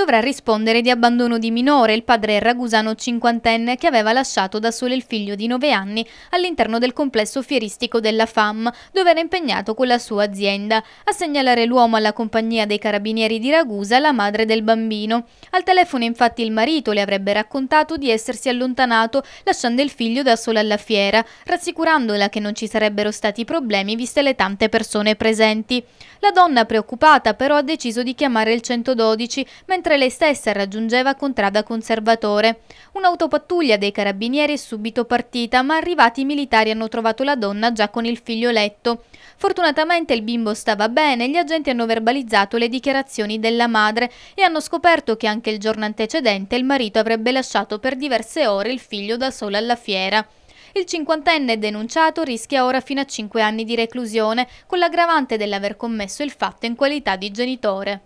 dovrà rispondere di abbandono di minore il padre ragusano cinquantenne che aveva lasciato da solo il figlio di nove anni all'interno del complesso fieristico della FAM, dove era impegnato con la sua azienda. A segnalare l'uomo alla compagnia dei carabinieri di Ragusa la madre del bambino. Al telefono infatti il marito le avrebbe raccontato di essersi allontanato lasciando il figlio da solo alla fiera, rassicurandola che non ci sarebbero stati problemi viste le tante persone presenti. La donna preoccupata però ha deciso di chiamare il 112 mentre mentre lei stessa raggiungeva Contrada Conservatore. Un'autopattuglia dei carabinieri è subito partita, ma arrivati i militari hanno trovato la donna già con il figlio letto. Fortunatamente il bimbo stava bene, gli agenti hanno verbalizzato le dichiarazioni della madre e hanno scoperto che anche il giorno antecedente il marito avrebbe lasciato per diverse ore il figlio da solo alla fiera. Il cinquantenne denunciato rischia ora fino a 5 anni di reclusione, con l'aggravante dell'aver commesso il fatto in qualità di genitore.